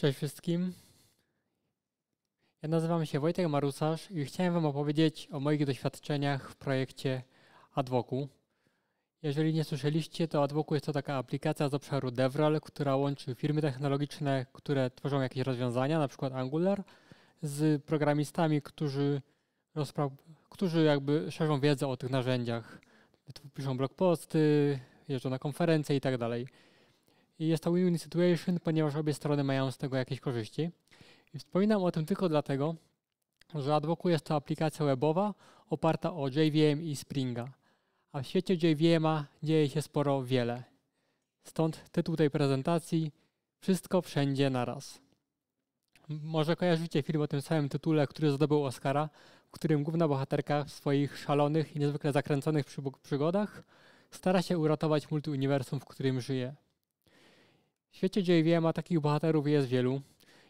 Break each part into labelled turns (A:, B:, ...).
A: Cześć wszystkim. Ja nazywam się Wojtek Marusarz i chciałem Wam opowiedzieć o moich doświadczeniach w projekcie Adwoku. Jeżeli nie słyszeliście, to Adwoku jest to taka aplikacja z obszaru DevRel, która łączy firmy technologiczne, które tworzą jakieś rozwiązania, na przykład Angular, z programistami, którzy, którzy jakby szerzą wiedzę o tych narzędziach. Piszą blog posty, jeżdżą na konferencje i tak dalej. I jest to win-win situation, ponieważ obie strony mają z tego jakieś korzyści. I wspominam o tym tylko dlatego, że Advoku jest to aplikacja webowa oparta o JVM i Springa. A w świecie JVM'a dzieje się sporo wiele. Stąd tytuł tej prezentacji Wszystko wszędzie naraz. Może kojarzycie film o tym samym tytule, który zdobył Oscara, w którym główna bohaterka w swoich szalonych i niezwykle zakręconych przygodach stara się uratować multiuniwersum, w którym żyje. W świecie JVM a takich bohaterów jest wielu.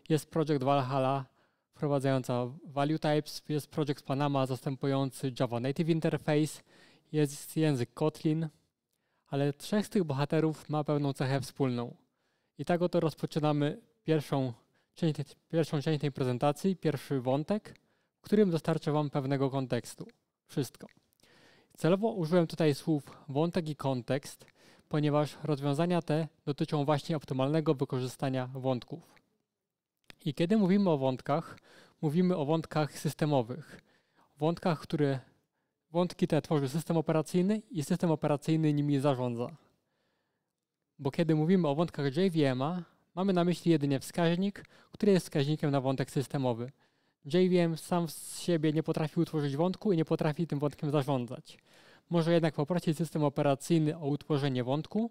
A: Jest projekt Valhalla wprowadzająca value types, jest projekt Panama zastępujący Java Native Interface, jest język Kotlin, ale trzech z tych bohaterów ma pewną cechę wspólną. I tak oto rozpoczynamy pierwszą część, pierwszą część tej prezentacji, pierwszy wątek, w którym dostarczę Wam pewnego kontekstu. Wszystko. Celowo użyłem tutaj słów wątek i kontekst, ponieważ rozwiązania te dotyczą właśnie optymalnego wykorzystania wątków. I kiedy mówimy o wątkach, mówimy o wątkach systemowych. Wątkach, które wątki te tworzy system operacyjny i system operacyjny nimi zarządza. Bo kiedy mówimy o wątkach JVM'a, mamy na myśli jedynie wskaźnik, który jest wskaźnikiem na wątek systemowy. JVM sam z siebie nie potrafi utworzyć wątku i nie potrafi tym wątkiem zarządzać może jednak poprosić system operacyjny o utworzenie wątku,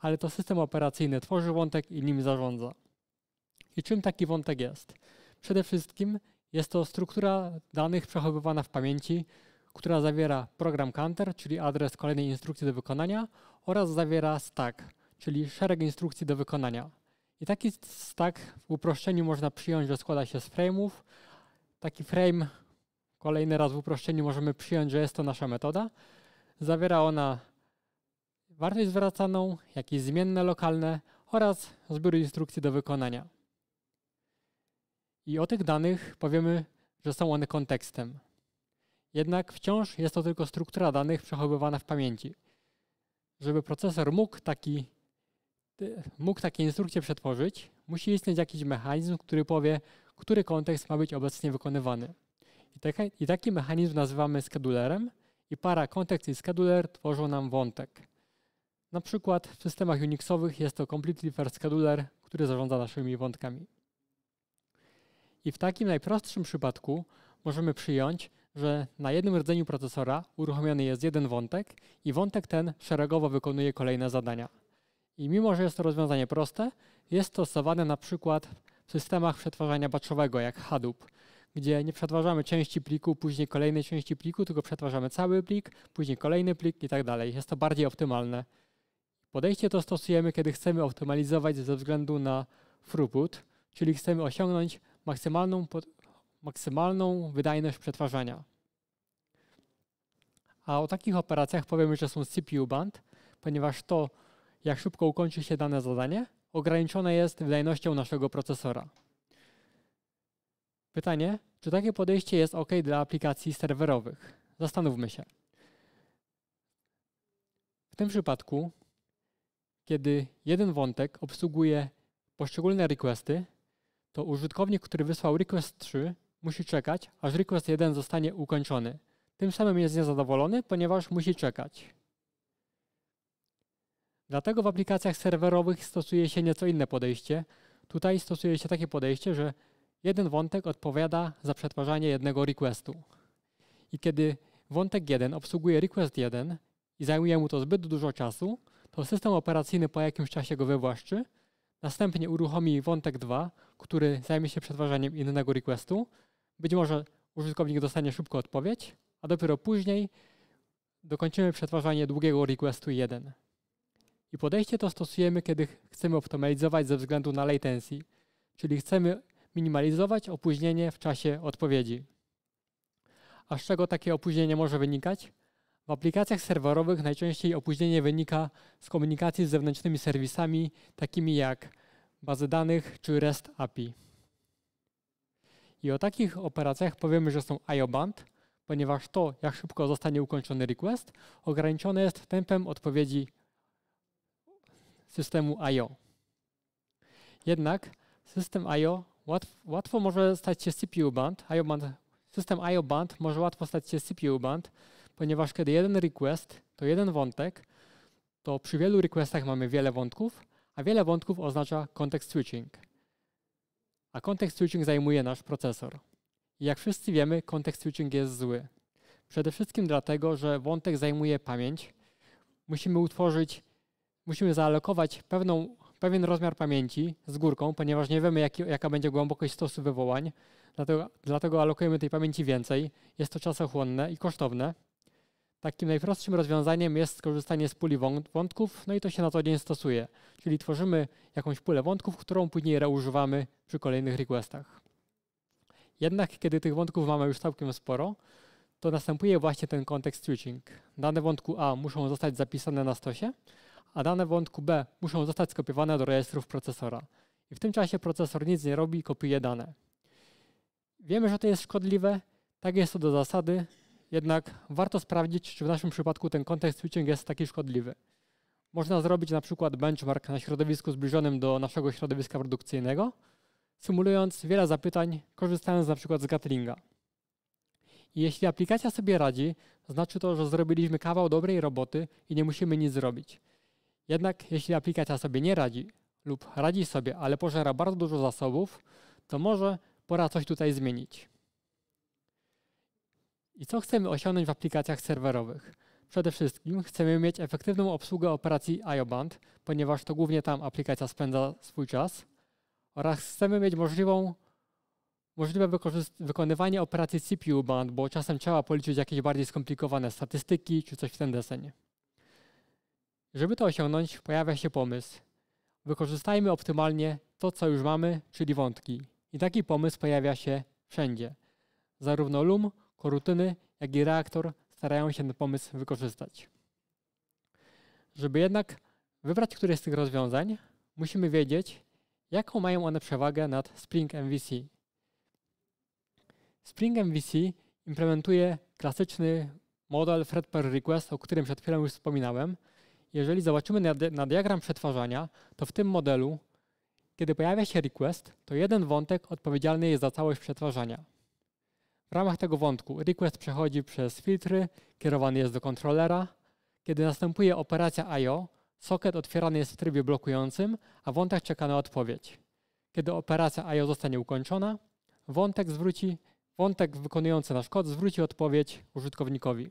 A: ale to system operacyjny tworzy wątek i nim zarządza. I czym taki wątek jest? Przede wszystkim jest to struktura danych przechowywana w pamięci, która zawiera program counter, czyli adres kolejnej instrukcji do wykonania oraz zawiera stack, czyli szereg instrukcji do wykonania. I taki stack w uproszczeniu można przyjąć, że składa się z frame'ów. Taki frame kolejny raz w uproszczeniu możemy przyjąć, że jest to nasza metoda, Zawiera ona wartość zwracaną, jak i zmienne lokalne oraz zbiór instrukcji do wykonania. I o tych danych powiemy, że są one kontekstem. Jednak wciąż jest to tylko struktura danych przechowywana w pamięci. Żeby procesor mógł, taki, mógł takie instrukcje przetworzyć, musi istnieć jakiś mechanizm, który powie, który kontekst ma być obecnie wykonywany. I, taki mechanizm nazywamy schedulerem – i para context i scheduler tworzą nam wątek. Na przykład w systemach Unixowych jest to Completely First Scheduler, który zarządza naszymi wątkami. I w takim najprostszym przypadku możemy przyjąć, że na jednym rdzeniu procesora uruchomiony jest jeden wątek i wątek ten szeregowo wykonuje kolejne zadania. I mimo, że jest to rozwiązanie proste, jest stosowane na przykład w systemach przetwarzania baczowego, jak Hadoop, gdzie nie przetwarzamy części pliku, później kolejnej części pliku, tylko przetwarzamy cały plik, później kolejny plik i tak dalej. Jest to bardziej optymalne. Podejście to stosujemy, kiedy chcemy optymalizować ze względu na throughput, czyli chcemy osiągnąć maksymalną, pod, maksymalną wydajność przetwarzania. A o takich operacjach powiemy, że są CPU band, ponieważ to, jak szybko ukończy się dane zadanie, ograniczone jest wydajnością naszego procesora. Pytanie, czy takie podejście jest ok dla aplikacji serwerowych? Zastanówmy się. W tym przypadku, kiedy jeden wątek obsługuje poszczególne requesty, to użytkownik, który wysłał request 3, musi czekać, aż request 1 zostanie ukończony. Tym samym jest niezadowolony, ponieważ musi czekać. Dlatego w aplikacjach serwerowych stosuje się nieco inne podejście. Tutaj stosuje się takie podejście, że Jeden wątek odpowiada za przetwarzanie jednego requestu. I kiedy wątek 1 obsługuje request 1 i zajmuje mu to zbyt dużo czasu, to system operacyjny po jakimś czasie go wywłaszczy, następnie uruchomi wątek 2, który zajmie się przetwarzaniem innego requestu. Być może użytkownik dostanie szybko odpowiedź, a dopiero później dokończymy przetwarzanie długiego requestu 1. I podejście to stosujemy, kiedy chcemy optymalizować ze względu na latency, czyli chcemy minimalizować opóźnienie w czasie odpowiedzi. A z czego takie opóźnienie może wynikać? W aplikacjach serwerowych najczęściej opóźnienie wynika z komunikacji z zewnętrznymi serwisami, takimi jak bazy danych czy REST API. I o takich operacjach powiemy, że są IOBAND, ponieważ to, jak szybko zostanie ukończony request, ograniczone jest tempem odpowiedzi systemu IO. Jednak system IO Łatw, łatwo może stać się CPU band. IO band system IO band może łatwo stać się CPU band, ponieważ kiedy jeden request to jeden wątek, to przy wielu requestach mamy wiele wątków, a wiele wątków oznacza context switching. A context switching zajmuje nasz procesor. I jak wszyscy wiemy, context switching jest zły. Przede wszystkim dlatego, że wątek zajmuje pamięć. Musimy utworzyć, musimy zaalokować pewną pewien rozmiar pamięci z górką, ponieważ nie wiemy, jaka będzie głębokość stosu wywołań, dlatego, dlatego alokujemy tej pamięci więcej. Jest to czasochłonne i kosztowne. Takim najprostszym rozwiązaniem jest skorzystanie z puli wątków, no i to się na co dzień stosuje. Czyli tworzymy jakąś pulę wątków, którą później reużywamy przy kolejnych requestach. Jednak kiedy tych wątków mamy już całkiem sporo, to następuje właśnie ten kontekst switching. Dane wątku A muszą zostać zapisane na stosie, a dane w B muszą zostać skopiowane do rejestrów procesora. I w tym czasie procesor nic nie robi, kopiuje dane. Wiemy, że to jest szkodliwe, tak jest to do zasady, jednak warto sprawdzić, czy w naszym przypadku ten kontekst switching jest taki szkodliwy. Można zrobić na przykład benchmark na środowisku zbliżonym do naszego środowiska produkcyjnego, symulując wiele zapytań, korzystając na przykład z Gatlinga. I jeśli aplikacja sobie radzi, znaczy to, że zrobiliśmy kawał dobrej roboty i nie musimy nic zrobić. Jednak jeśli aplikacja sobie nie radzi lub radzi sobie, ale pożera bardzo dużo zasobów, to może pora coś tutaj zmienić. I co chcemy osiągnąć w aplikacjach serwerowych? Przede wszystkim chcemy mieć efektywną obsługę operacji IOBAND, ponieważ to głównie tam aplikacja spędza swój czas, oraz chcemy mieć możliwą, możliwe wykonywanie operacji CPU band, bo czasem trzeba policzyć jakieś bardziej skomplikowane statystyki czy coś w ten desenie. Żeby to osiągnąć, pojawia się pomysł. Wykorzystajmy optymalnie to, co już mamy, czyli wątki. I taki pomysł pojawia się wszędzie. Zarówno LUM, korutyny, jak i reaktor starają się ten pomysł wykorzystać. Żeby jednak wybrać któreś z tych rozwiązań, musimy wiedzieć, jaką mają one przewagę nad Spring MVC. Spring MVC implementuje klasyczny model thread per request, o którym przed chwilą już wspominałem, jeżeli zobaczymy na, na diagram przetwarzania, to w tym modelu, kiedy pojawia się request, to jeden wątek odpowiedzialny jest za całość przetwarzania. W ramach tego wątku request przechodzi przez filtry, kierowany jest do kontrolera. Kiedy następuje operacja IO, socket otwierany jest w trybie blokującym, a wątek czeka na odpowiedź. Kiedy operacja IO zostanie ukończona, wątek zwróci, wątek wykonujący nasz kod zwróci odpowiedź użytkownikowi.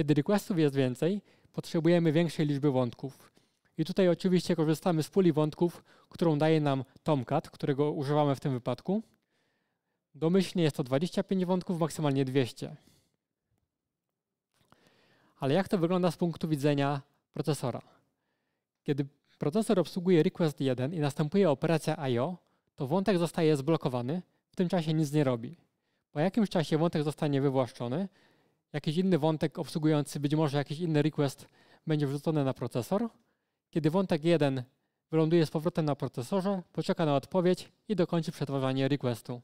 A: Kiedy requestów jest więcej, potrzebujemy większej liczby wątków. I tutaj oczywiście korzystamy z puli wątków, którą daje nam Tomcat, którego używamy w tym wypadku. Domyślnie jest to 25 wątków, maksymalnie 200. Ale jak to wygląda z punktu widzenia procesora? Kiedy procesor obsługuje request 1 i następuje operacja IO, to wątek zostaje zblokowany, w tym czasie nic nie robi. Po jakimś czasie wątek zostanie wywłaszczony, jakiś inny wątek obsługujący, być może jakiś inny request będzie wrzucony na procesor. Kiedy wątek 1 wyląduje z powrotem na procesorze, poczeka na odpowiedź i dokończy przetwarzanie requestu.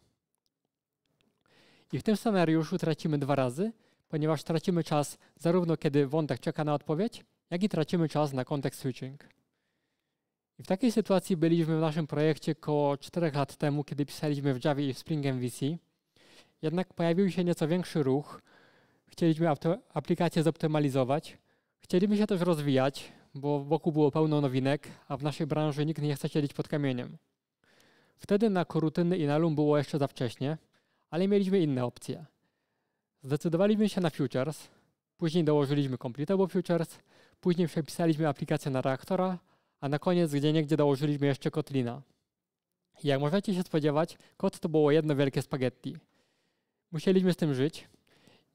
A: I w tym scenariuszu tracimy dwa razy, ponieważ tracimy czas zarówno kiedy wątek czeka na odpowiedź, jak i tracimy czas na kontekst switching. I w takiej sytuacji byliśmy w naszym projekcie około 4 lat temu, kiedy pisaliśmy w Java i w Spring MVC. Jednak pojawił się nieco większy ruch, Chcieliśmy aplikację zoptymalizować. Chcieliśmy się też rozwijać, bo wokół było pełno nowinek, a w naszej branży nikt nie chce siedzieć pod kamieniem. Wtedy na korutyny i na lum było jeszcze za wcześnie, ale mieliśmy inne opcje. Zdecydowaliśmy się na futures, później dołożyliśmy Completable Futures, później przepisaliśmy aplikację na reaktora, a na koniec gdzie niegdzie dołożyliśmy jeszcze Kotlina. Jak możecie się spodziewać, kod to było jedno wielkie spaghetti. Musieliśmy z tym żyć,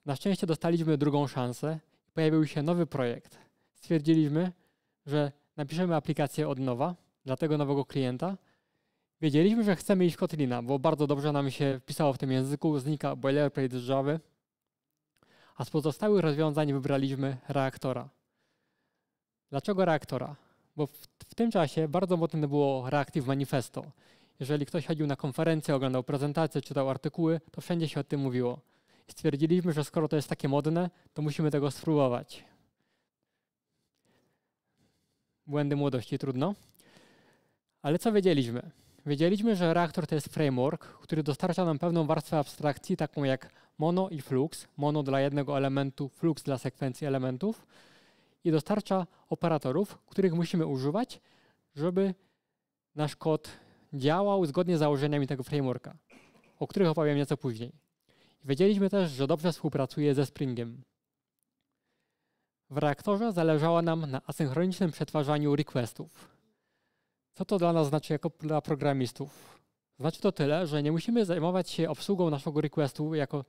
A: na szczęście dostaliśmy drugą szansę i pojawił się nowy projekt. Stwierdziliśmy, że napiszemy aplikację od nowa dla tego nowego klienta. Wiedzieliśmy, że chcemy iść Kotlina, bo bardzo dobrze nam się pisało w tym języku, znika boilerplate z Java, a z pozostałych rozwiązań wybraliśmy reaktora. Dlaczego reaktora? Bo w, w tym czasie bardzo modne było Reactive Manifesto. Jeżeli ktoś chodził na konferencję, oglądał prezentacje, czytał artykuły, to wszędzie się o tym mówiło stwierdziliśmy, że skoro to jest takie modne, to musimy tego spróbować. Błędy młodości, trudno. Ale co wiedzieliśmy? Wiedzieliśmy, że reaktor to jest framework, który dostarcza nam pewną warstwę abstrakcji, taką jak mono i flux. Mono dla jednego elementu, flux dla sekwencji elementów. I dostarcza operatorów, których musimy używać, żeby nasz kod działał zgodnie z założeniami tego frameworka, o których opowiem nieco później. Wiedzieliśmy też, że dobrze współpracuje ze Springiem. W reaktorze zależało nam na asynchronicznym przetwarzaniu requestów. Co to dla nas znaczy jako dla programistów? Znaczy to tyle, że nie musimy zajmować się obsługą naszego requestu, jako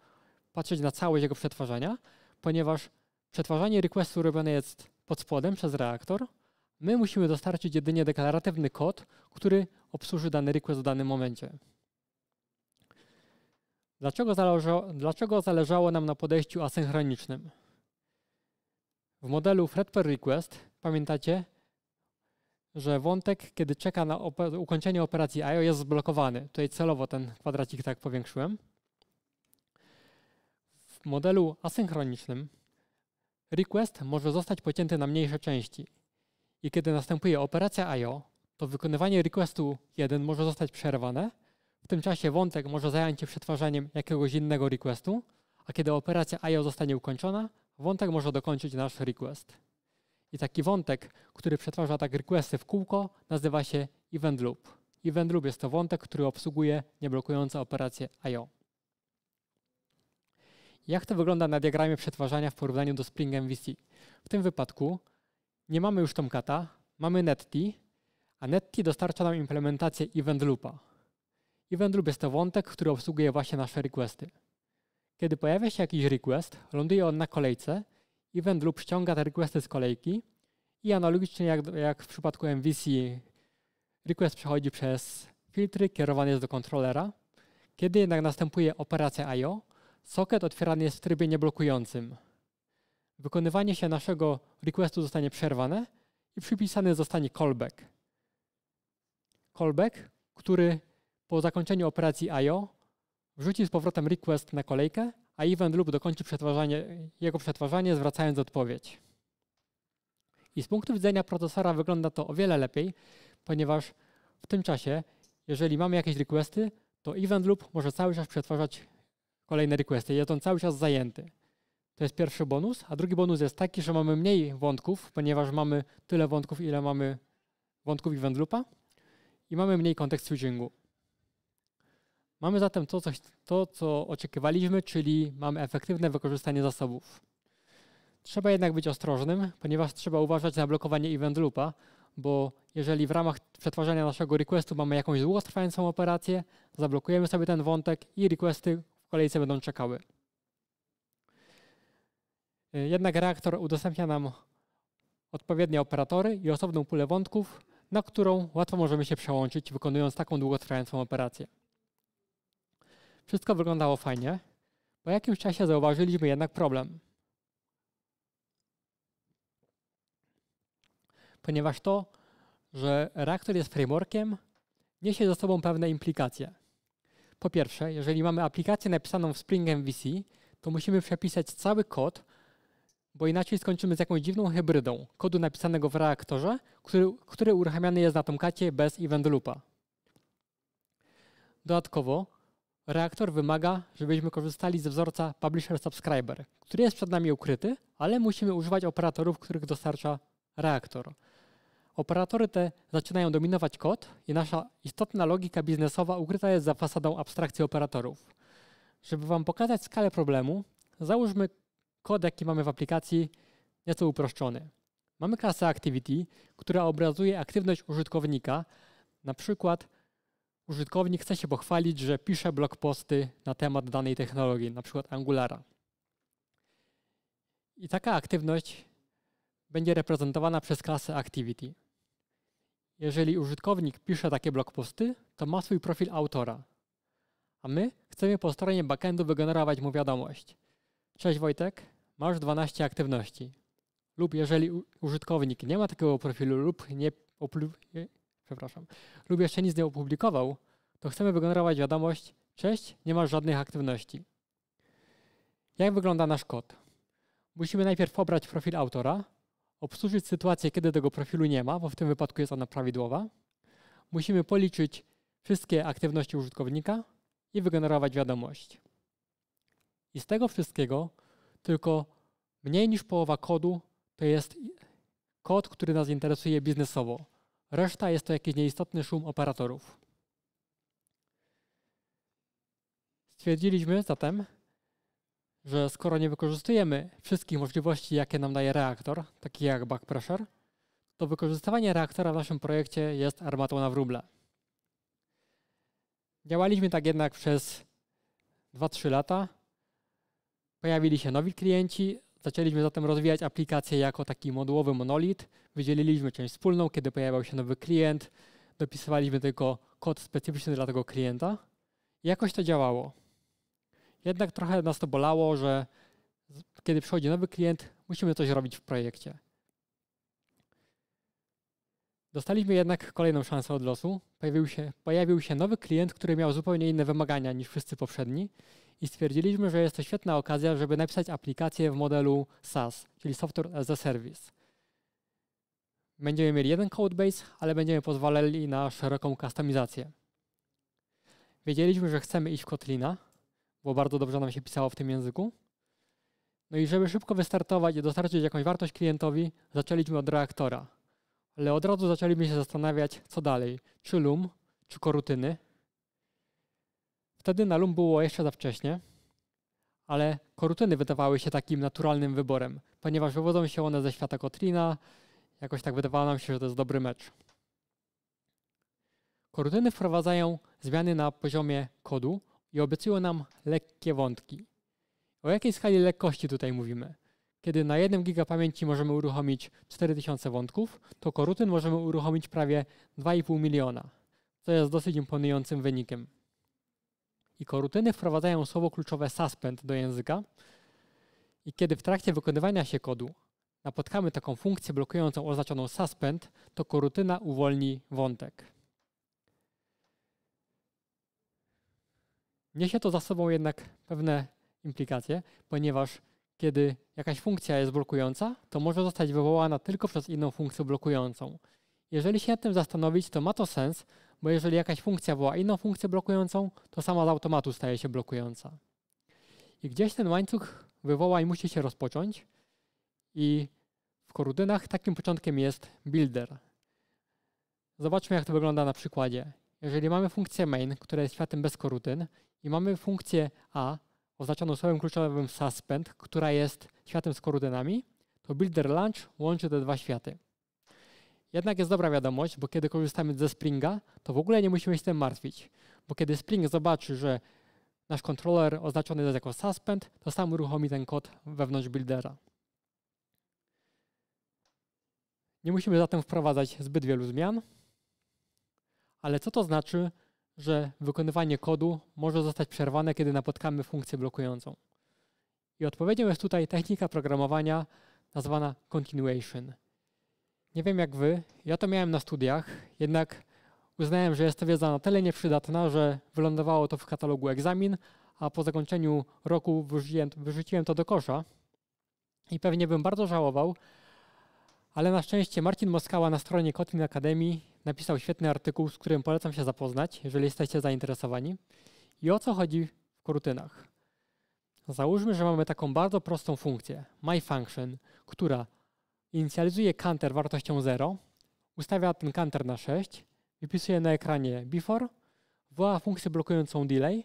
A: patrzeć na całość jego przetwarzania, ponieważ przetwarzanie requestu robione jest pod spodem przez reaktor. My musimy dostarczyć jedynie deklaratywny kod, który obsłuży dany request w danym momencie. Dlaczego zależało, dlaczego zależało nam na podejściu asynchronicznym? W modelu Thread per Request, pamiętacie, że wątek, kiedy czeka na op ukończenie operacji IO, jest zblokowany. Tutaj celowo ten kwadracik tak powiększyłem. W modelu asynchronicznym request może zostać pocięty na mniejsze części. I kiedy następuje operacja IO, to wykonywanie requestu 1 może zostać przerwane, w tym czasie wątek może zająć się przetwarzaniem jakiegoś innego requestu, a kiedy operacja IO zostanie ukończona, wątek może dokończyć nasz request. I taki wątek, który przetwarza tak requesty w kółko, nazywa się event loop. Event loop jest to wątek, który obsługuje nieblokujące operacje IO. Jak to wygląda na diagramie przetwarzania w porównaniu do Spring MVC? W tym wypadku nie mamy już Tomcata, mamy NetT, a NetT dostarcza nam implementację event loopa. Event loop jest to wątek, który obsługuje właśnie nasze requesty. Kiedy pojawia się jakiś request, ląduje on na kolejce, event loop ściąga te requesty z kolejki i analogicznie jak, jak w przypadku MVC, request przechodzi przez filtry, kierowany jest do kontrolera. Kiedy jednak następuje operacja I.O., socket otwierany jest w trybie nieblokującym. Wykonywanie się naszego requestu zostanie przerwane i przypisany zostanie callback. Callback, który po zakończeniu operacji I.O. wrzuci z powrotem request na kolejkę, a event lub dokończy przetwarzanie, jego przetwarzanie, zwracając odpowiedź. I z punktu widzenia procesora wygląda to o wiele lepiej, ponieważ w tym czasie, jeżeli mamy jakieś requesty, to event loop może cały czas przetwarzać kolejne requesty. Jest on cały czas zajęty. To jest pierwszy bonus. A drugi bonus jest taki, że mamy mniej wątków, ponieważ mamy tyle wątków, ile mamy wątków event loopa i mamy mniej kontekst switchingu. Mamy zatem to, co, to, co oczekiwaliśmy, czyli mamy efektywne wykorzystanie zasobów. Trzeba jednak być ostrożnym, ponieważ trzeba uważać na blokowanie event loopa, bo jeżeli w ramach przetwarzania naszego requestu mamy jakąś długotrwającą operację, zablokujemy sobie ten wątek i requesty w kolejce będą czekały. Y, jednak reaktor udostępnia nam odpowiednie operatory i osobną pulę wątków, na którą łatwo możemy się przełączyć, wykonując taką długotrwającą operację. Wszystko wyglądało fajnie. Po jakimś czasie zauważyliśmy jednak problem. Ponieważ to, że reaktor jest frameworkiem, niesie ze sobą pewne implikacje. Po pierwsze, jeżeli mamy aplikację napisaną w Spring MVC, to musimy przepisać cały kod, bo inaczej skończymy z jakąś dziwną hybrydą kodu napisanego w reaktorze, który, który uruchamiany jest na Tomcacie bez event loopa. Dodatkowo Reaktor wymaga, żebyśmy korzystali ze wzorca Publisher Subscriber, który jest przed nami ukryty, ale musimy używać operatorów, których dostarcza reaktor. Operatory te zaczynają dominować kod i nasza istotna logika biznesowa ukryta jest za fasadą abstrakcji operatorów. Żeby Wam pokazać skalę problemu, załóżmy kod, jaki mamy w aplikacji, nieco uproszczony. Mamy klasę Activity, która obrazuje aktywność użytkownika, na przykład użytkownik chce się pochwalić, że pisze blog posty na temat danej technologii, na przykład Angulara. I taka aktywność będzie reprezentowana przez klasę Activity. Jeżeli użytkownik pisze takie blog posty, to ma swój profil autora, a my chcemy po stronie backendu wygenerować mu wiadomość. Cześć Wojtek, masz 12 aktywności. Lub jeżeli użytkownik nie ma takiego profilu lub nie, przepraszam, lub jeszcze nic nie opublikował, to chcemy wygenerować wiadomość Cześć, nie masz żadnych aktywności. Jak wygląda nasz kod? Musimy najpierw pobrać profil autora, obsłużyć sytuację, kiedy tego profilu nie ma, bo w tym wypadku jest ona prawidłowa. Musimy policzyć wszystkie aktywności użytkownika i wygenerować wiadomość. I z tego wszystkiego tylko mniej niż połowa kodu to jest kod, który nas interesuje biznesowo. Reszta jest to jakiś nieistotny szum operatorów. Stwierdziliśmy zatem, że skoro nie wykorzystujemy wszystkich możliwości, jakie nam daje reaktor, takich jak backpressure, to wykorzystywanie reaktora w naszym projekcie jest armatą na wróble. Działaliśmy tak jednak przez 2-3 lata. Pojawili się nowi klienci, Zaczęliśmy zatem rozwijać aplikację jako taki modułowy monolit. Wydzieliliśmy część wspólną, kiedy pojawiał się nowy klient, dopisywaliśmy tylko kod specyficzny dla tego klienta. jakoś to działało. Jednak trochę nas to bolało, że kiedy przychodzi nowy klient, musimy coś robić w projekcie. Dostaliśmy jednak kolejną szansę od losu. Pojawił się, pojawił się nowy klient, który miał zupełnie inne wymagania niż wszyscy poprzedni i stwierdziliśmy, że jest to świetna okazja, żeby napisać aplikację w modelu SaaS, czyli Software as a Service. Będziemy mieli jeden codebase, ale będziemy pozwalali na szeroką kustomizację. Wiedzieliśmy, że chcemy iść w Kotlina, bo bardzo dobrze nam się pisało w tym języku. No i żeby szybko wystartować i dostarczyć jakąś wartość klientowi, zaczęliśmy od reaktora ale od razu zaczęliśmy się zastanawiać, co dalej, czy lum, czy korutyny. Wtedy na lum było jeszcze za wcześnie, ale korutyny wydawały się takim naturalnym wyborem, ponieważ wywodzą się one ze świata Kotrina, jakoś tak wydawało nam się, że to jest dobry mecz. Korutyny wprowadzają zmiany na poziomie kodu i obiecują nam lekkie wątki. O jakiej skali lekkości tutaj mówimy? Kiedy na 1 giga pamięci możemy uruchomić 4000 wątków, to korutyn możemy uruchomić prawie 2,5 miliona, co jest dosyć imponującym wynikiem. I korutyny wprowadzają słowo kluczowe suspend do języka i kiedy w trakcie wykonywania się kodu napotkamy taką funkcję blokującą oznaczoną suspend, to korutyna uwolni wątek. Niesie to za sobą jednak pewne implikacje, ponieważ kiedy jakaś funkcja jest blokująca, to może zostać wywołana tylko przez inną funkcję blokującą. Jeżeli się nad tym zastanowić, to ma to sens, bo jeżeli jakaś funkcja woła inną funkcję blokującą, to sama z automatu staje się blokująca. I gdzieś ten łańcuch wywołań musi się rozpocząć i w korudynach takim początkiem jest builder. Zobaczmy, jak to wygląda na przykładzie. Jeżeli mamy funkcję main, która jest światem bez korutyn i mamy funkcję a, oznaczoną słowem kluczowym suspend, która jest światem z koordynami, to builder launch łączy te dwa światy. Jednak jest dobra wiadomość, bo kiedy korzystamy ze Springa, to w ogóle nie musimy się tym martwić, bo kiedy Spring zobaczy, że nasz kontroler oznaczony jest jako suspend, to sam uruchomi ten kod wewnątrz buildera. Nie musimy zatem wprowadzać zbyt wielu zmian, ale co to znaczy, że wykonywanie kodu może zostać przerwane, kiedy napotkamy funkcję blokującą. I odpowiedzią jest tutaj technika programowania nazwana continuation. Nie wiem jak wy, ja to miałem na studiach, jednak uznałem, że jest to wiedza na tyle nieprzydatna, że wylądowało to w katalogu egzamin, a po zakończeniu roku wyrzuciłem, wyrzuciłem to do kosza. I pewnie bym bardzo żałował, ale na szczęście Marcin Moskała na stronie Kotlin Academy napisał świetny artykuł, z którym polecam się zapoznać, jeżeli jesteście zainteresowani. I o co chodzi w korutynach? Załóżmy, że mamy taką bardzo prostą funkcję, myFunction, która inicjalizuje counter wartością 0, ustawia ten counter na 6, wypisuje na ekranie before, woła funkcję blokującą delay,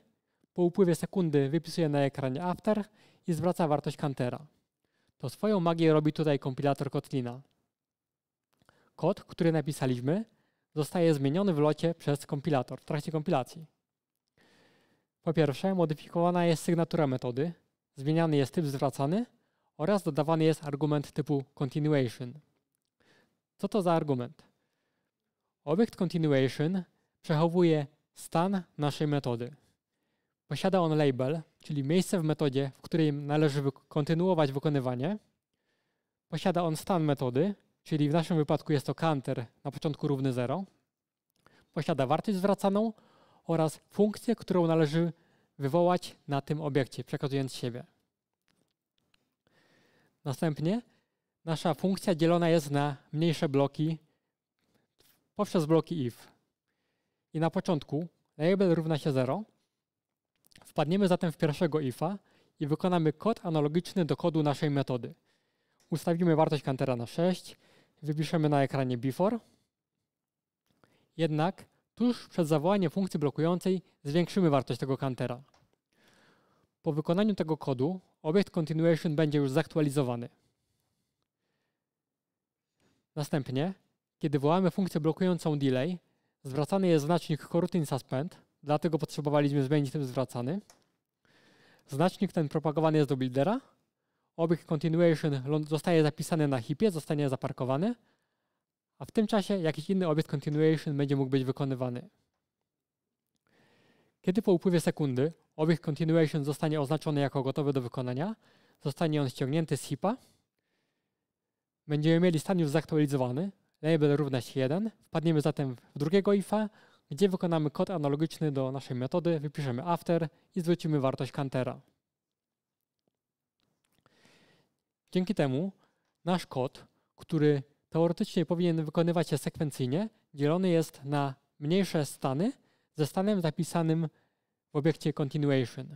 A: po upływie sekundy wypisuje na ekranie after i zwraca wartość countera. To swoją magię robi tutaj kompilator Kotlina kod, który napisaliśmy, zostaje zmieniony w locie przez kompilator w trakcie kompilacji. Po pierwsze, modyfikowana jest sygnatura metody, zmieniany jest typ zwracany oraz dodawany jest argument typu continuation. Co to za argument? Obiekt continuation przechowuje stan naszej metody. Posiada on label, czyli miejsce w metodzie, w którym należy kontynuować wykonywanie. Posiada on stan metody, czyli w naszym wypadku jest to counter na początku równy 0, posiada wartość zwracaną oraz funkcję, którą należy wywołać na tym obiekcie, przekazując siebie. Następnie nasza funkcja dzielona jest na mniejsze bloki poprzez bloki if. I na początku label równa się 0. Wpadniemy zatem w pierwszego ifa i wykonamy kod analogiczny do kodu naszej metody. Ustawimy wartość kantera na 6, Wypiszemy na ekranie before. Jednak tuż przed zawołaniem funkcji blokującej zwiększymy wartość tego kantera. Po wykonaniu tego kodu obiekt continuation będzie już zaktualizowany. Następnie, kiedy wołamy funkcję blokującą delay, zwracany jest znacznik coroutine suspend, dlatego potrzebowaliśmy zmienić ten zwracany. Znacznik ten propagowany jest do buildera, obiekt continuation zostaje zapisany na hipie, zostanie zaparkowany, a w tym czasie jakiś inny obiekt continuation będzie mógł być wykonywany. Kiedy po upływie sekundy obiekt continuation zostanie oznaczony jako gotowy do wykonania, zostanie on ściągnięty z hipa, będziemy mieli stan już zaktualizowany, label równa się 1, wpadniemy zatem w drugiego ifa, gdzie wykonamy kod analogiczny do naszej metody, wypiszemy after i zwrócimy wartość countera. Dzięki temu nasz kod, który teoretycznie powinien wykonywać się sekwencyjnie, dzielony jest na mniejsze stany ze stanem zapisanym w obiekcie continuation.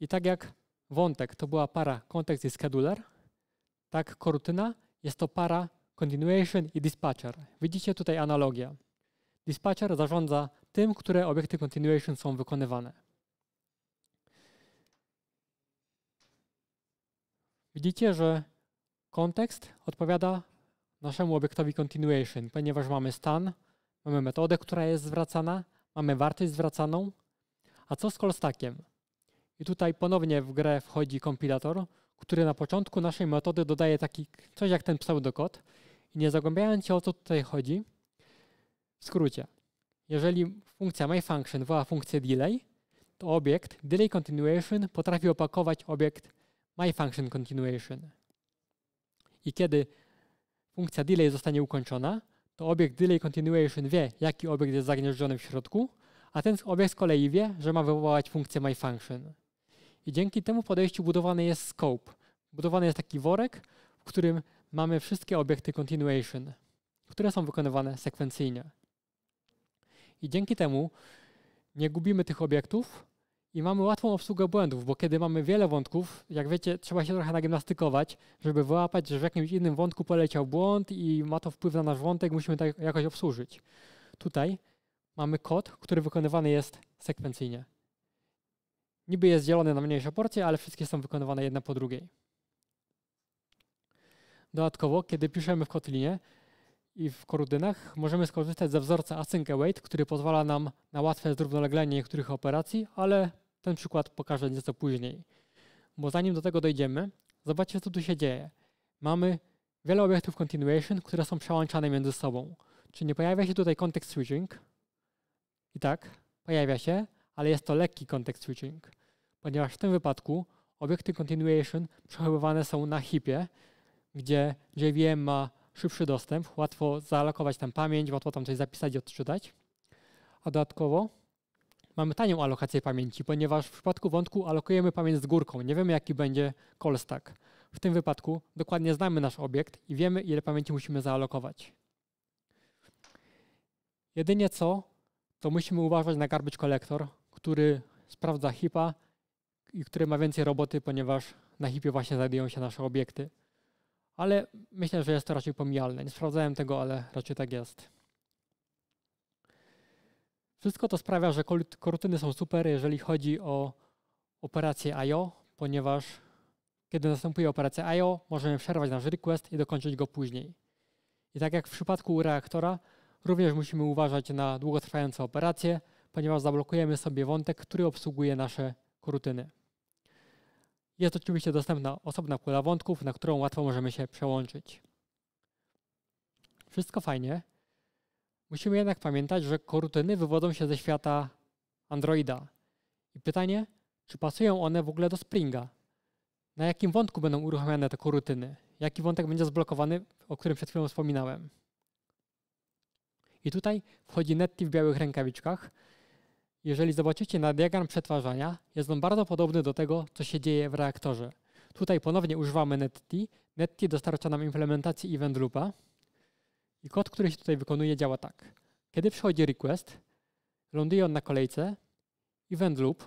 A: I tak jak wątek to była para context i scheduler, tak korutyna jest to para continuation i dispatcher. Widzicie tutaj analogię. Dispatcher zarządza tym, które obiekty continuation są wykonywane. Widzicie, że kontekst odpowiada naszemu obiektowi continuation, ponieważ mamy stan, mamy metodę, która jest zwracana, mamy wartość zwracaną. A co z call stackiem? I tutaj ponownie w grę wchodzi kompilator, który na początku naszej metody dodaje taki coś jak ten pseudokod. I nie zagłębiając się o co tutaj chodzi, w skrócie, jeżeli funkcja myFunction woła funkcję delay, to obiekt delay continuation potrafi opakować obiekt my function continuation. I kiedy funkcja delay zostanie ukończona, to obiekt delay continuation wie, jaki obiekt jest zagnieżdżony w środku, a ten obiekt z kolei wie, że ma wywołać funkcję myFunction. I dzięki temu podejściu budowany jest scope. Budowany jest taki worek, w którym mamy wszystkie obiekty continuation, które są wykonywane sekwencyjnie. I dzięki temu nie gubimy tych obiektów, i mamy łatwą obsługę błędów, bo kiedy mamy wiele wątków, jak wiecie, trzeba się trochę nagimnastykować, żeby wyłapać, że w jakimś innym wątku poleciał błąd i ma to wpływ na nasz wątek, musimy tak jakoś obsłużyć. Tutaj mamy kod, który wykonywany jest sekwencyjnie. Niby jest dzielony na mniejsze porcje, ale wszystkie są wykonywane jedna po drugiej. Dodatkowo, kiedy piszemy w Kotlinie i w korudynach, możemy skorzystać ze wzorca async await, który pozwala nam na łatwe zrównoleglenie niektórych operacji, ale ten przykład pokażę nieco później. Bo zanim do tego dojdziemy, zobaczcie, co tu się dzieje. Mamy wiele obiektów continuation, które są przełączane między sobą. Czy nie pojawia się tutaj context switching? I tak, pojawia się, ale jest to lekki context switching, ponieważ w tym wypadku obiekty continuation przechowywane są na hipie, gdzie JVM ma szybszy dostęp, łatwo zaalokować tam pamięć, łatwo tam coś zapisać i odczytać. A dodatkowo mamy tanią alokację pamięci, ponieważ w przypadku wątku alokujemy pamięć z górką. Nie wiemy, jaki będzie call stack. W tym wypadku dokładnie znamy nasz obiekt i wiemy, ile pamięci musimy zaalokować. Jedynie co, to musimy uważać na garbage collector, który sprawdza HIPA i który ma więcej roboty, ponieważ na HIPie właśnie znajdują się nasze obiekty. Ale myślę, że jest to raczej pomijalne. Nie sprawdzałem tego, ale raczej tak jest. Wszystko to sprawia, że korutyny są super, jeżeli chodzi o operację I.O., ponieważ kiedy następuje operacja I.O., możemy przerwać nasz request i dokończyć go później. I tak jak w przypadku reaktora, również musimy uważać na długotrwające operacje, ponieważ zablokujemy sobie wątek, który obsługuje nasze korutyny. Jest oczywiście dostępna osobna pula wątków, na którą łatwo możemy się przełączyć. Wszystko fajnie, Musimy jednak pamiętać, że korutyny wywodzą się ze świata Androida. I pytanie, czy pasują one w ogóle do Springa? Na jakim wątku będą uruchamiane te korutyny? Jaki wątek będzie zblokowany, o którym przed chwilą wspominałem? I tutaj wchodzi Netty w białych rękawiczkach. Jeżeli zobaczycie na diagram przetwarzania, jest on bardzo podobny do tego, co się dzieje w reaktorze. Tutaj ponownie używamy Netty. Netty dostarcza nam implementacji event loopa. I kod, który się tutaj wykonuje, działa tak. Kiedy przychodzi request, ląduje on na kolejce, event loop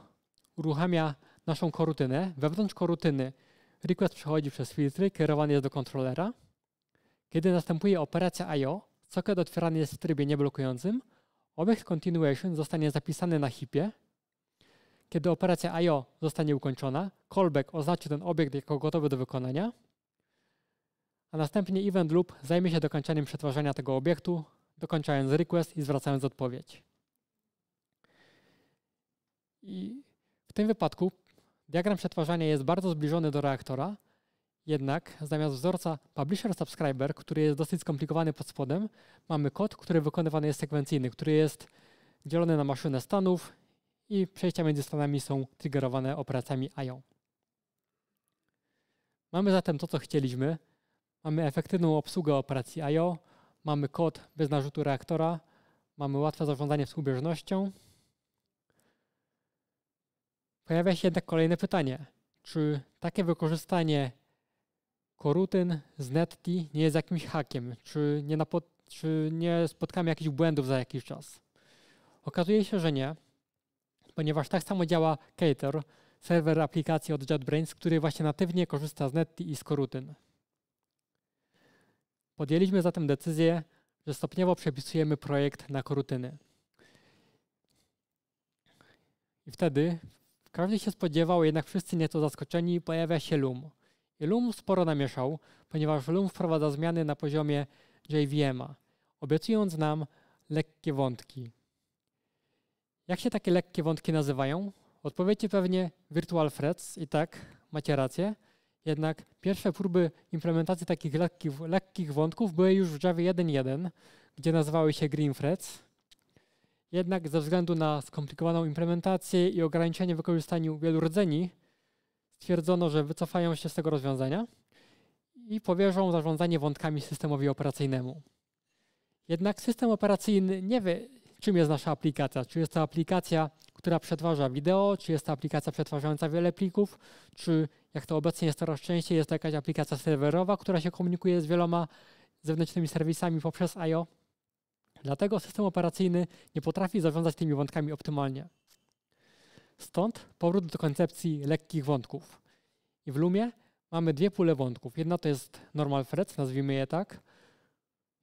A: uruchamia naszą korutynę. Wewnątrz korutyny request przechodzi przez filtry, kierowany jest do kontrolera. Kiedy następuje operacja I.O., socket otwierany jest w trybie nieblokującym, obiekt continuation zostanie zapisany na hipie. Kiedy operacja I.O. zostanie ukończona, callback oznaczy ten obiekt jako gotowy do wykonania a następnie event loop zajmie się dokończeniem przetwarzania tego obiektu, dokończając request i zwracając odpowiedź. I w tym wypadku diagram przetwarzania jest bardzo zbliżony do reaktora, jednak zamiast wzorca publisher subscriber, który jest dosyć skomplikowany pod spodem, mamy kod, który wykonywany jest sekwencyjny, który jest dzielony na maszynę stanów i przejścia między stanami są triggerowane operacjami IO. Mamy zatem to, co chcieliśmy, Mamy efektywną obsługę operacji I.O., mamy kod bez narzutu reaktora, mamy łatwe zarządzanie współbieżnością. Pojawia się jednak kolejne pytanie. Czy takie wykorzystanie korutyn z NetT nie jest jakimś hakiem? Czy nie, napo- czy nie spotkamy jakichś błędów za jakiś czas? Okazuje się, że nie, ponieważ tak samo działa Cater, serwer aplikacji od JetBrains, który właśnie natywnie korzysta z NetT i z korutyn. Podjęliśmy zatem decyzję, że stopniowo przepisujemy projekt na korutyny. I wtedy, każdy się spodziewał, jednak wszyscy nieco zaskoczeni, pojawia się LUM. I LUM sporo namieszał, ponieważ LUM wprowadza zmiany na poziomie jvm obiecując nam lekkie wątki. Jak się takie lekkie wątki nazywają? Odpowiecie pewnie Virtual Threads i tak, macie rację – jednak pierwsze próby implementacji takich lekkich, lekkich wątków były już w Java 1.1, gdzie nazywały się GreenThreads. Jednak ze względu na skomplikowaną implementację i ograniczenie wykorzystania wielu rdzeni, stwierdzono, że wycofają się z tego rozwiązania i powierzą zarządzanie wątkami systemowi operacyjnemu. Jednak system operacyjny nie wie, czym jest nasza aplikacja. Czy jest to aplikacja która przetwarza wideo, czy jest to aplikacja przetwarzająca wiele plików, czy jak to obecnie jest coraz częściej, jest to jakaś aplikacja serwerowa, która się komunikuje z wieloma zewnętrznymi serwisami poprzez I.O. Dlatego system operacyjny nie potrafi zarządzać tymi wątkami optymalnie. Stąd powrót do koncepcji lekkich wątków. I w Lumie mamy dwie pule wątków. Jedna to jest normal threads, nazwijmy je tak.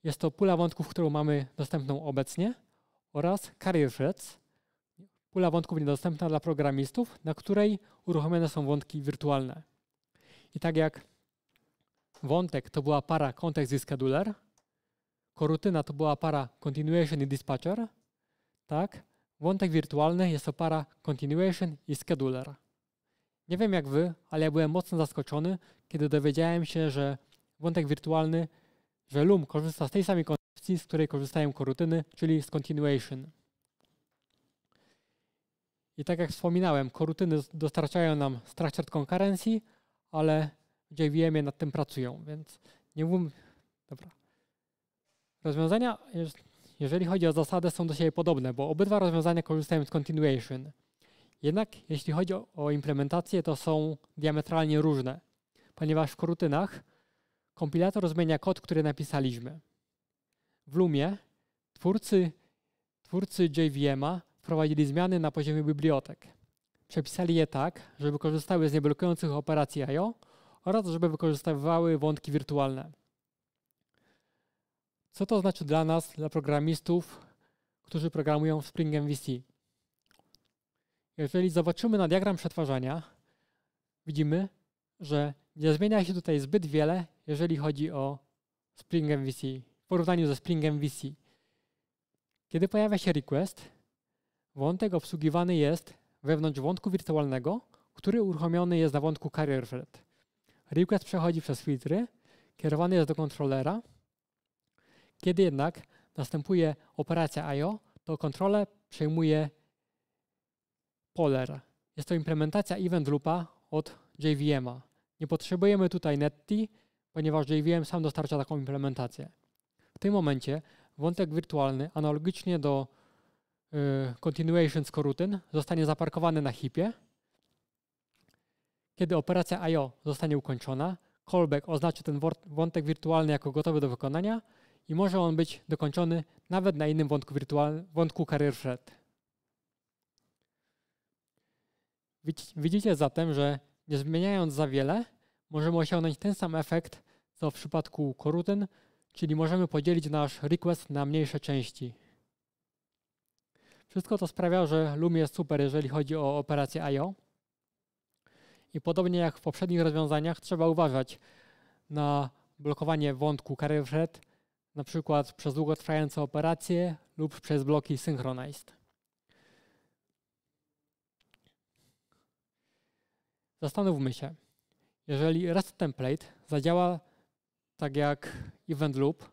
A: Jest to pula wątków, którą mamy dostępną obecnie oraz career threads, pula wątków niedostępna dla programistów, na której uruchomione są wątki wirtualne. I tak jak wątek to była para context i scheduler, korutyna to była para continuation i dispatcher, tak, wątek wirtualny jest to para continuation i scheduler. Nie wiem jak wy, ale ja byłem mocno zaskoczony, kiedy dowiedziałem się, że wątek wirtualny, że Loom korzysta z tej samej koncepcji, z której korzystają korutyny, czyli z continuation. I tak jak wspominałem, korutyny dostarczają nam strach konkurencji, ale jvm nad tym pracują, więc nie wiem. Dobra. Rozwiązania, jeżeli chodzi o zasadę, są do siebie podobne, bo obydwa rozwiązania korzystają z continuation. Jednak jeśli chodzi o implementację, to są diametralnie różne, ponieważ w korutynach kompilator zmienia kod, który napisaliśmy. W Lumie twórcy, twórcy JVM'a wprowadzili zmiany na poziomie bibliotek. Przepisali je tak, żeby korzystały z nieblokujących operacji I.O. oraz żeby wykorzystywały wątki wirtualne. Co to znaczy dla nas, dla programistów, którzy programują w Spring MVC? Jeżeli zobaczymy na diagram przetwarzania, widzimy, że nie zmienia się tutaj zbyt wiele, jeżeli chodzi o Spring MVC, w porównaniu ze Spring MVC. Kiedy pojawia się request, Wątek obsługiwany jest wewnątrz wątku wirtualnego, który uruchomiony jest na wątku Carrier Thread. Request przechodzi przez filtry, kierowany jest do kontrolera. Kiedy jednak następuje operacja IO, to kontrolę przejmuje Polar. Jest to implementacja event loopa od JVM'a. Nie potrzebujemy tutaj netty, ponieważ JVM sam dostarcza taką implementację. W tym momencie wątek wirtualny, analogicznie do Y, continuation Coroutine zostanie zaparkowane na hipie. Kiedy operacja IO zostanie ukończona, callback oznaczy ten wątek wirtualny jako gotowy do wykonania i może on być dokończony nawet na innym wątku, wątku career thread. Widzicie zatem, że nie zmieniając za wiele, możemy osiągnąć ten sam efekt, co w przypadku korutyn, czyli możemy podzielić nasz request na mniejsze części. Wszystko to sprawia, że Lumi jest super, jeżeli chodzi o operację I.O. I podobnie jak w poprzednich rozwiązaniach, trzeba uważać na blokowanie wątku carrier thread, na przykład przez długotrwające operacje lub przez bloki synchronized. Zastanówmy się, jeżeli REST template zadziała tak jak event loop,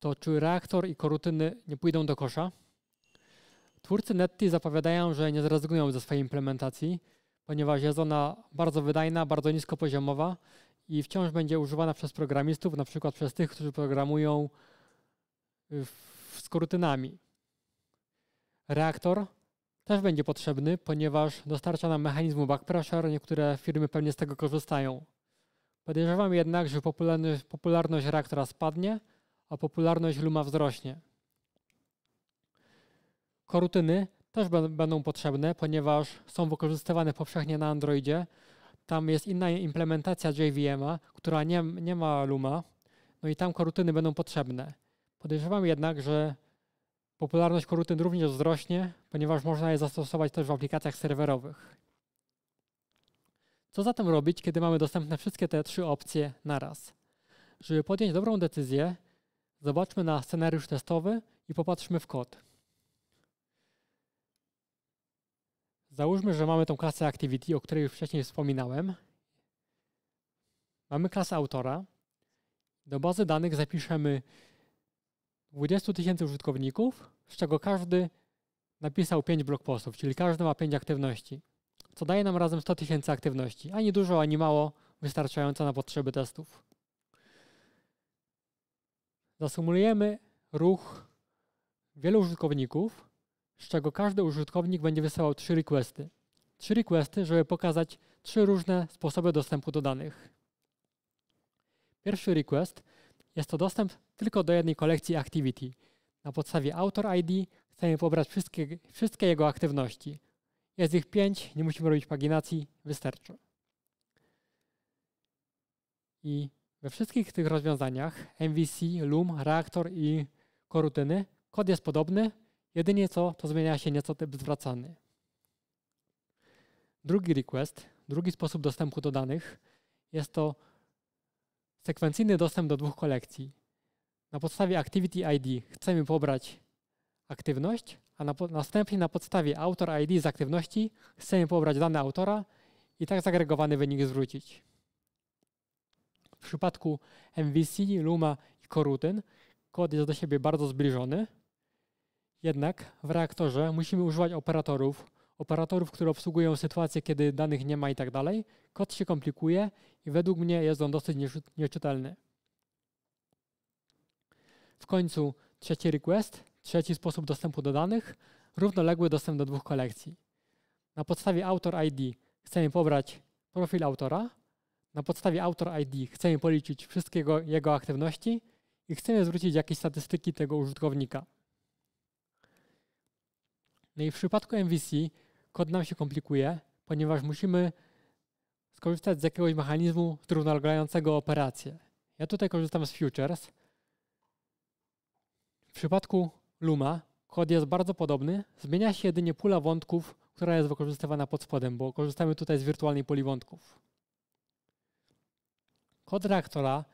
A: to czy reaktor i korutyny nie pójdą do kosza? Twórcy Netty zapowiadają, że nie zrezygnują ze swojej implementacji, ponieważ jest ona bardzo wydajna, bardzo niskopoziomowa i wciąż będzie używana przez programistów, na przykład przez tych, którzy programują z y, kurtynami. Reaktor też będzie potrzebny, ponieważ dostarcza nam mechanizmu backpressure, niektóre firmy pewnie z tego korzystają. Podejrzewam jednak, że popularność reaktora spadnie, a popularność Luma wzrośnie. Korutyny też będą potrzebne, ponieważ są wykorzystywane powszechnie na Androidzie. Tam jest inna implementacja JVM'a, która nie, nie ma Luma, no i tam korutyny będą potrzebne. Podejrzewam jednak, że popularność korutyn również wzrośnie, ponieważ można je zastosować też w aplikacjach serwerowych. Co zatem robić, kiedy mamy dostępne wszystkie te trzy opcje naraz? Żeby podjąć dobrą decyzję, zobaczmy na scenariusz testowy i popatrzmy w kod. Załóżmy, że mamy tą klasę activity, o której już wcześniej wspominałem. Mamy klasę autora. Do bazy danych zapiszemy 20 tysięcy użytkowników, z czego każdy napisał 5 blog postów, czyli każdy ma 5 aktywności, co daje nam razem 100 tysięcy aktywności. Ani dużo, ani mało, wystarczająco na potrzeby testów. Zasumulujemy ruch wielu użytkowników z czego każdy użytkownik będzie wysyłał trzy requesty. Trzy requesty, żeby pokazać trzy różne sposoby dostępu do danych. Pierwszy request jest to dostęp tylko do jednej kolekcji activity. Na podstawie autor ID chcemy pobrać wszystkie, wszystkie jego aktywności. Jest ich pięć, nie musimy robić paginacji, wystarczy. I we wszystkich tych rozwiązaniach MVC, Loom, reaktor i korutyny kod jest podobny, Jedynie co, to zmienia się nieco typ zwracany. Drugi request, drugi sposób dostępu do danych jest to sekwencyjny dostęp do dwóch kolekcji. Na podstawie Activity ID chcemy pobrać aktywność, a na, następnie na podstawie Autor ID z aktywności chcemy pobrać dane autora i tak zagregowany wynik zwrócić. W przypadku MVC, Luma i Korutyn kod jest do siebie bardzo zbliżony – jednak w reaktorze musimy używać operatorów, operatorów, które obsługują sytuację, kiedy danych nie ma i tak dalej. Kod się komplikuje i według mnie jest on dosyć nieczytelny. W końcu trzeci request, trzeci sposób dostępu do danych, równoległy dostęp do dwóch kolekcji. Na podstawie autor ID chcemy pobrać profil autora, na podstawie autor ID chcemy policzyć wszystkie jego aktywności i chcemy zwrócić jakieś statystyki tego użytkownika. No i w przypadku MVC kod nam się komplikuje, ponieważ musimy skorzystać z jakiegoś mechanizmu zrównoważającego operację. Ja tutaj korzystam z futures. W przypadku Luma kod jest bardzo podobny, zmienia się jedynie pula wątków, która jest wykorzystywana pod spodem, bo korzystamy tutaj z wirtualnej puli wątków. Kod reaktora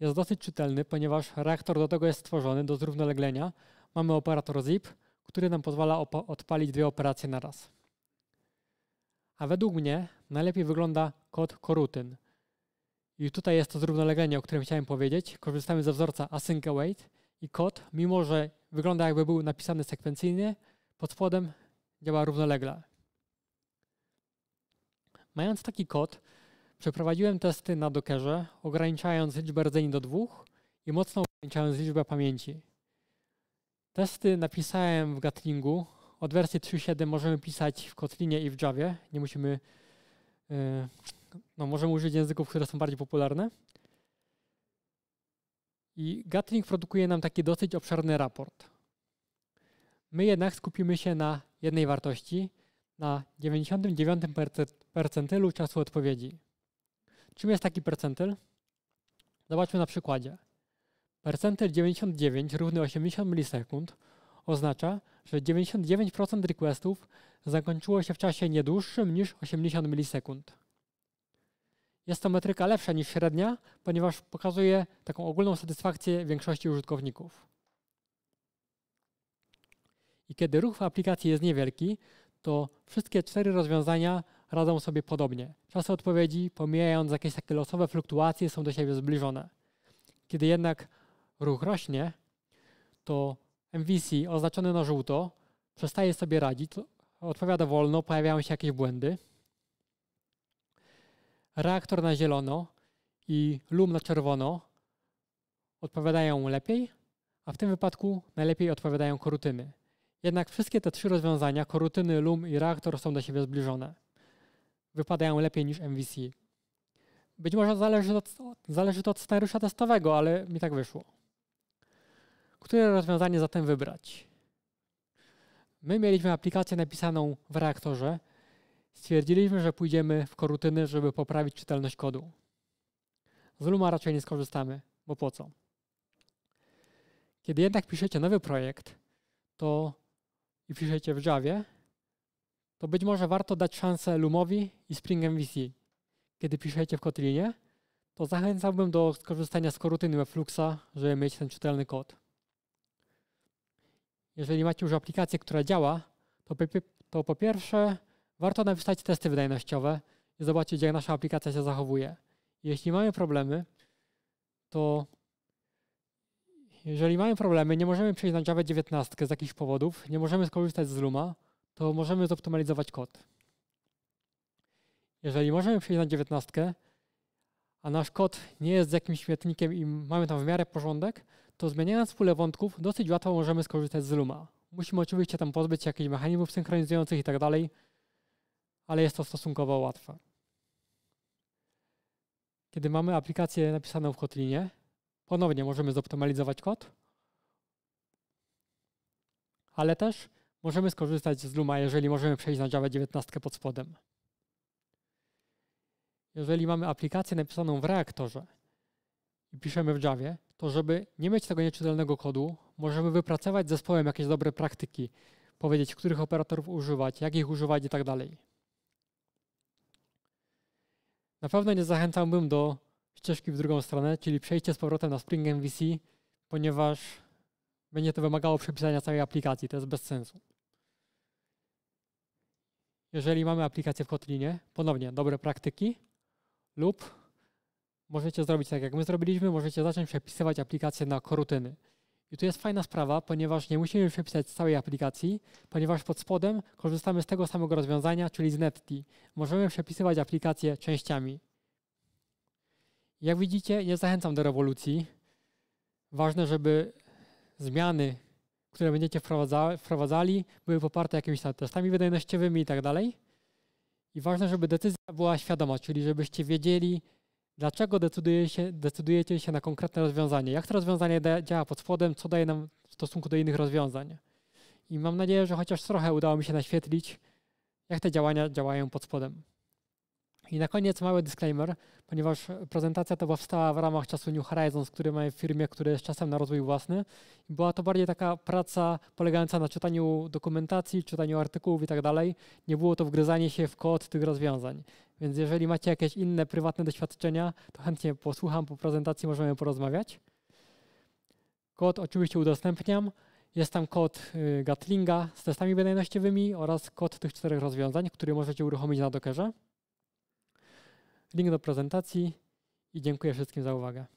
A: jest dosyć czytelny, ponieważ reaktor do tego jest stworzony, do zrównoleglenia. Mamy operator zip, który nam pozwala odpalić dwie operacje na raz. A według mnie najlepiej wygląda kod korutyn. I tutaj jest to zrównoleglenie, o którym chciałem powiedzieć. Korzystamy ze wzorca async await i kod, mimo że wygląda jakby był napisany sekwencyjnie, pod spodem działa równolegle. Mając taki kod, przeprowadziłem testy na Dockerze, ograniczając liczbę rdzeni do dwóch i mocno ograniczając liczbę pamięci. Testy napisałem w Gatlingu. Od wersji 3.7 możemy pisać w Kotlinie i w Javie. Nie musimy... E, no, możemy użyć języków, które są bardziej popularne. I Gatling produkuje nam taki dosyć obszerny raport. My jednak skupimy się na jednej wartości, na 99 czasu odpowiedzi. Czym jest taki percentyl? Zobaczmy na przykładzie. Percentyl 99 równy 80 milisekund oznacza, że 99% requestów zakończyło się w czasie nie dłuższym niż 80 milisekund. Jest to metryka lepsza niż średnia, ponieważ pokazuje taką ogólną satysfakcję większości użytkowników. I kiedy ruch w aplikacji jest niewielki, to wszystkie cztery rozwiązania radzą sobie podobnie. Czasy odpowiedzi, pomijając jakieś takie losowe fluktuacje, są do siebie zbliżone. Kiedy jednak ruch rośnie, to MVC oznaczony na żółto przestaje sobie radzić, odpowiada wolno, pojawiają się jakieś błędy. Reaktor na zielono i LUM na czerwono odpowiadają lepiej, a w tym wypadku najlepiej odpowiadają korutyny. Jednak wszystkie te trzy rozwiązania, korutyny, LUM i reaktor są do siebie zbliżone. Wypadają lepiej niż MVC. Być może zależy, od, zależy to od scenariusza testowego, ale mi tak wyszło. Które rozwiązanie zatem wybrać? My mieliśmy aplikację napisaną w reaktorze. Stwierdziliśmy, że pójdziemy w korutyny, żeby poprawić czytelność kodu. Z Luma raczej nie skorzystamy, bo po co? Kiedy jednak piszecie nowy projekt to i piszecie w Javie, to być może warto dać szansę Lumowi i Spring MVC. Kiedy piszecie w Kotlinie, to zachęcałbym do skorzystania z korutyny Webfluxa, żeby mieć ten czytelny kod jeżeli macie już aplikację, która działa, to, to po pierwsze warto napisać testy wydajnościowe i zobaczyć, jak nasza aplikacja się zachowuje. Jeśli mamy problemy, to jeżeli mamy problemy, nie możemy przejść na Java 19 z jakichś powodów, nie możemy skorzystać z Luma, to możemy zoptymalizować kod. Jeżeli możemy przejść na 19, a nasz kod nie jest z jakimś śmietnikiem i mamy tam w miarę porządek, to zmieniając pulę wątków, dosyć łatwo możemy skorzystać z Luma. Musimy oczywiście tam pozbyć się jakichś mechanizmów synchronizujących i tak dalej, ale jest to stosunkowo łatwe. Kiedy mamy aplikację napisaną w Kotlinie, ponownie możemy zoptymalizować kod, ale też możemy skorzystać z Luma, jeżeli możemy przejść na Java 19 pod spodem. Jeżeli mamy aplikację napisaną w reaktorze, i piszemy w Javie, to żeby nie mieć tego nieczytelnego kodu, możemy wypracować z zespołem jakieś dobre praktyki, powiedzieć, których operatorów używać, jak ich używać i tak dalej. Na pewno nie zachęcałbym do ścieżki w drugą stronę, czyli przejście z powrotem na Spring MVC, ponieważ będzie to wymagało przepisania całej aplikacji, to jest bez sensu. Jeżeli mamy aplikację w Kotlinie, ponownie dobre praktyki lub Możecie zrobić tak, jak my zrobiliśmy, możecie zacząć przepisywać aplikację na korutyny. I tu jest fajna sprawa, ponieważ nie musimy przepisać całej aplikacji, ponieważ pod spodem korzystamy z tego samego rozwiązania, czyli z Netty. Możemy przepisywać aplikację częściami. Jak widzicie, nie zachęcam do rewolucji. Ważne, żeby zmiany, które będziecie wprowadzali, były poparte jakimiś testami wydajnościowymi i tak dalej. I ważne, żeby decyzja była świadoma, czyli żebyście wiedzieli, dlaczego decyduje się, decydujecie się na konkretne rozwiązanie, jak to rozwiązanie da, działa pod spodem, co daje nam w stosunku do innych rozwiązań. I mam nadzieję, że chociaż trochę udało mi się naświetlić, jak te działania działają pod spodem. I na koniec mały disclaimer, ponieważ prezentacja ta powstała w ramach czasu New Horizons, który mamy w firmie, który jest czasem na rozwój własny. Była to bardziej taka praca polegająca na czytaniu dokumentacji, czytaniu artykułów i tak dalej. Nie było to wgryzanie się w kod tych rozwiązań. Więc jeżeli macie jakieś inne prywatne doświadczenia, to chętnie posłucham, po prezentacji możemy porozmawiać. Kod oczywiście udostępniam. Jest tam kod y, Gatlinga z testami wydajnościowymi oraz kod tych czterech rozwiązań, który możecie uruchomić na Dockerze link do prezentacji i dziękuję wszystkim za uwagę.